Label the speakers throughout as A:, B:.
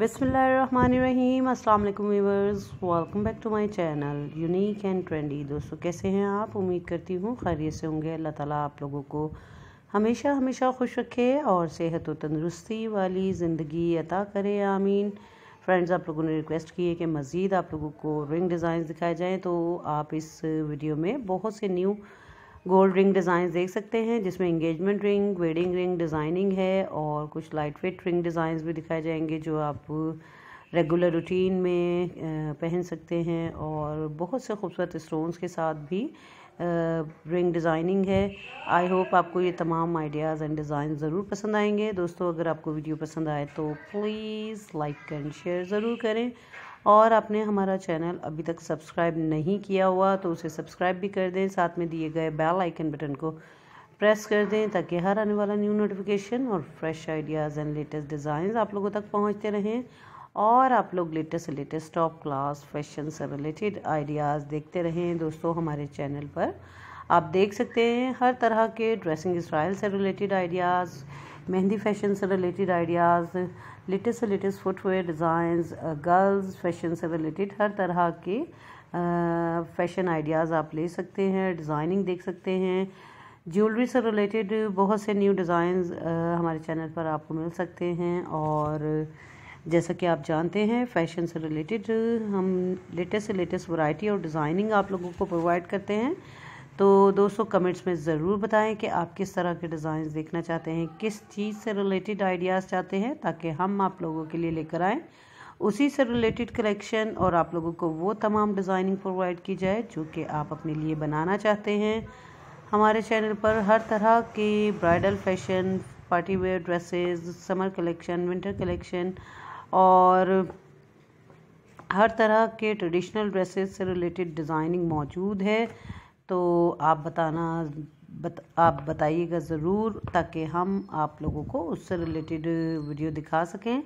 A: बिसमीम अस्सलाम वालेकुम welcome back to my channel unique and trendy दोस्तों कैसे हैं आप उम्मीद करती हूँ खैरियत से होंगे अल्लाह ताला आप लोगों को हमेशा हमेशा खुश रखे और सेहत व तंदरुस्ती वाली ज़िंदगी अता करे आमीन फ्रेंड्स आप लोगों ने रिक्वेस्ट की है कि मज़ीद आप लोगों को रिंग डिज़ाइन दिखाए जाएँ तो आप इस वीडियो में बहुत से न्यू गोल्ड रिंग डिज़ाइन देख सकते हैं जिसमें engagement ring wedding ring designing है और कुछ लाइट वेट रिंग डिज़ाइंस भी दिखाए जाएंगे जो आप रेगुलर रूटीन में पहन सकते हैं और बहुत से खूबसूरत स्टोन्स के साथ भी रिंग डिज़ाइनिंग है आई होप आपको ये तमाम आइडियाज़ एंड डिज़ाइन ज़रूर पसंद आएंगे दोस्तों अगर आपको वीडियो पसंद आए तो प्लीज़ लाइक एंड शेयर ज़रूर करें और आपने हमारा चैनल अभी तक सब्सक्राइब नहीं किया हुआ तो उसे सब्सक्राइब भी कर दें साथ में दिए गए बेल आइकन बटन को प्रेस कर दें ताकि हर आने वाला न्यू नोटिफिकेशन और fresh ideas and latest design आप लोगों तक पहुँचते रहें और आप लोग latest latest top class fashion से रिलेटेड आइडियाज़ देखते रहें दोस्तों हमारे चैनल पर आप देख सकते हैं हर तरह के ड्रेसिंग स्टाइल से रिलेटेड आइडियाज़ मेहंदी फैशन से रिलेटेड आइडियाज़ लेटेस्ट से latest footwear designs girls fashion से रिलेटेड हर तरह के फैशन आइडियाज़ आप ले सकते हैं डिज़ाइनिंग देख सकते हैं ज्वेलरी से रिलेटेड बहुत से न्यू डिज़ाइंस हमारे चैनल पर आपको मिल सकते हैं और जैसा कि आप जानते हैं फैशन से रिलेटेड हम लेटेस्ट से लेटेस्ट वैरायटी और डिज़ाइनिंग आप लोगों को प्रोवाइड करते हैं तो दोस्तों कमेंट्स में ज़रूर बताएं कि आप किस तरह के डिज़ाइन देखना चाहते हैं किस चीज़ से रिलेटेड आइडियाज़ चाहते हैं ताकि हम आप लोगों के लिए लेकर आएँ उसी से रिलेटेड कलेक्शन और आप लोगों को वो तमाम डिज़ाइनिंग प्रोवाइड की जाए जो कि आप अपने लिए बनाना चाहते हैं हमारे चैनल पर हर तरह के bridal fashion party wear dresses summer collection winter collection और हर तरह के ट्रेडिशनल ड्रेसेस से रिलेटेड डिज़ाइनिंग मौजूद है तो आप बताना बत, आप बताइएगा ज़रूर ताकि हम आप लोगों को उससे रिलेटेड वीडियो दिखा सकें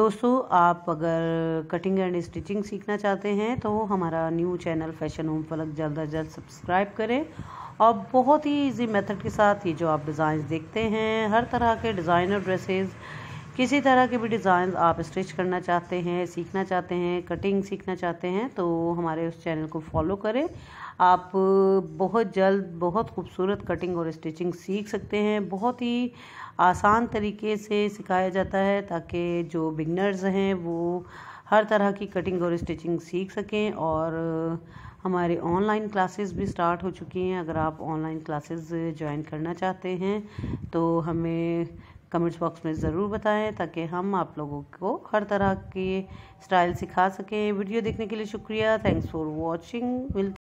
A: दोस्तों आप अगर कटिंग एंड स्टिचिंग सीखना चाहते हैं तो हमारा न्यू चैनल फैशन होम फलक जल्द अज जल्द सब्सक्राइब करें और बहुत ही इजी मेथड के साथ ये जो आप डिज़ाइन देखते हैं हर तरह के डिज़ाइनर ड्रेसेस किसी तरह के भी डिज़ाइन आप स्टिच करना चाहते हैं सीखना चाहते हैं कटिंग सीखना चाहते हैं तो हमारे उस चैनल को फॉलो करें आप बहुत जल्द बहुत खूबसूरत कटिंग और स्टिचिंग सीख सकते हैं बहुत ही आसान तरीके से सिखाया जाता है ताकि जो बिगनर्स हैं वो हर तरह की कटिंग और स्टिचिंग सीख सकें और हमारे ऑनलाइन क्लासेस भी स्टार्ट हो चुकी हैं अगर आप ऑनलाइन क्लासेस ज्वाइन करना चाहते हैं तो हमें कमेंट्स बॉक्स में ज़रूर बताएं ताकि हम आप लोगों को हर तरह के स्टाइल सिखा सकें वीडियो देखने के लिए शुक्रिया थैंक्स फॉर वॉचिंग